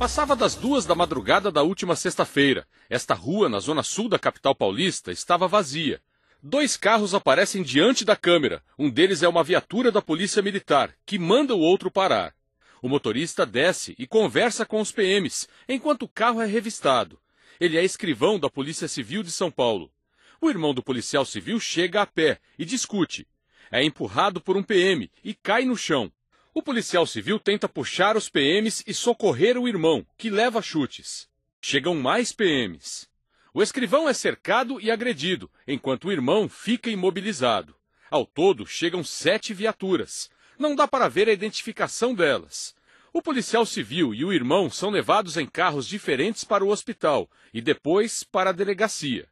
Passava das duas da madrugada da última sexta-feira. Esta rua, na zona sul da capital paulista, estava vazia. Dois carros aparecem diante da câmera. Um deles é uma viatura da Polícia Militar, que manda o outro parar. O motorista desce e conversa com os PMs, enquanto o carro é revistado. Ele é escrivão da Polícia Civil de São Paulo. O irmão do policial civil chega a pé e discute. É empurrado por um PM e cai no chão. O policial civil tenta puxar os PMs e socorrer o irmão, que leva chutes. Chegam mais PMs. O escrivão é cercado e agredido, enquanto o irmão fica imobilizado. Ao todo, chegam sete viaturas. Não dá para ver a identificação delas. O policial civil e o irmão são levados em carros diferentes para o hospital e depois para a delegacia.